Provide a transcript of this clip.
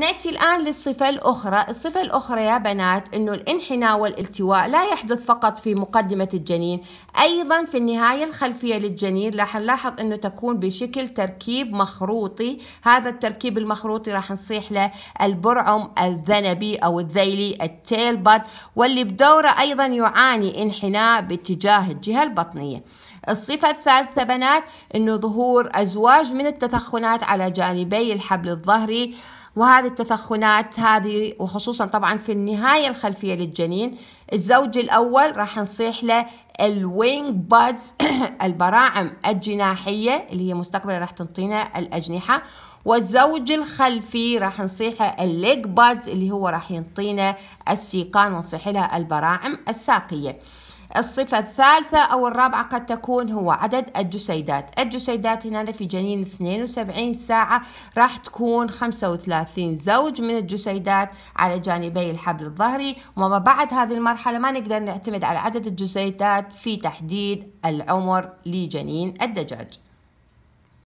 نأتي الآن للصفة الأخرى الصفة الأخرى يا بنات أنه الانحناء والالتواء لا يحدث فقط في مقدمة الجنين أيضا في النهاية الخلفية للجنين راح نلاحظ أنه تكون بشكل تركيب مخروطي هذا التركيب المخروطي راح نصيح له البرعم الذنبي أو الذيلي التيل واللي بدوره أيضا يعاني انحناء باتجاه الجهة البطنية الصفة الثالثة بنات أنه ظهور أزواج من التثخنات على جانبي الحبل الظهري وهذه التثخنات هذه وخصوصا طبعا في النهاية الخلفية للجنين الزوج الأول راح نصيح له الوينج بادز البراعم الجناحية اللي هي مستقبلا راح تنطينا الأجنحة والزوج الخلفي راح له الليج بادز اللي هو راح ينطينا السيقان ونصيح لها البراعم الساقيه الصفة الثالثة أو الرابعة قد تكون هو عدد الجسيدات الجسيدات هنا في جنين 72 ساعة راح تكون 35 زوج من الجسيدات على جانبي الحبل الظهري وما بعد هذه المرحلة ما نقدر نعتمد على عدد الجسيدات في تحديد العمر لجنين الدجاج